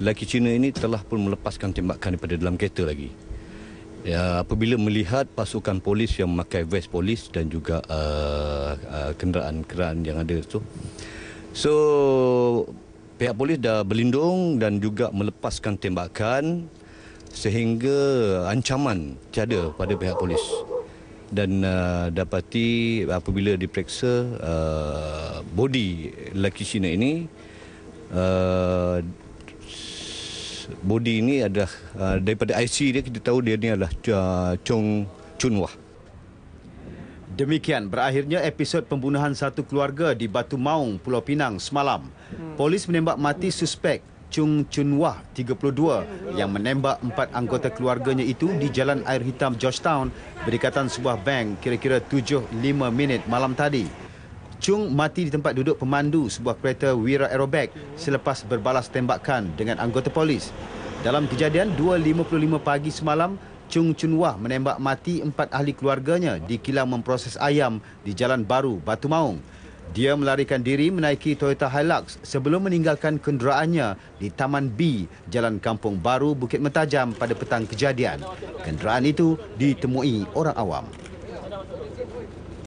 lelaki Cina ini telah pun melepaskan tembakan daripada dalam kereta lagi. Ya, apabila melihat pasukan polis yang memakai vest polis dan juga uh, uh, kenderaan-kenderaan yang ada itu. So, pihak polis dah berlindung dan juga melepaskan tembakan sehingga ancaman tiada pada pihak polis. Dan uh, dapati apabila diperiksa uh, bodi lelaki Cina ini uh, bodi ini adalah uh, daripada IC dia kita tahu dia ni adalah uh, Chong Chun Wah. Demikian berakhirnya episod pembunuhan satu keluarga di Batu Maung, Pulau Pinang semalam. Hmm. Polis menembak mati suspek Chung Chun Wah, 32, yang menembak empat anggota keluarganya itu di Jalan Air Hitam Georgetown berdekatan sebuah bank kira-kira 7.5 minit malam tadi. Chung mati di tempat duduk pemandu sebuah kereta Wira Aerobag selepas berbalas tembakan dengan anggota polis. Dalam kejadian 2.55 pagi semalam, Chung Chun Wah menembak mati empat ahli keluarganya di kilang memproses ayam di Jalan Baru, Batu Maung. Dia melarikan diri menaiki Toyota Hilux sebelum meninggalkan kenderaannya di Taman B, Jalan Kampung Baru, Bukit Metajam pada petang kejadian. Kenderaan itu ditemui orang awam.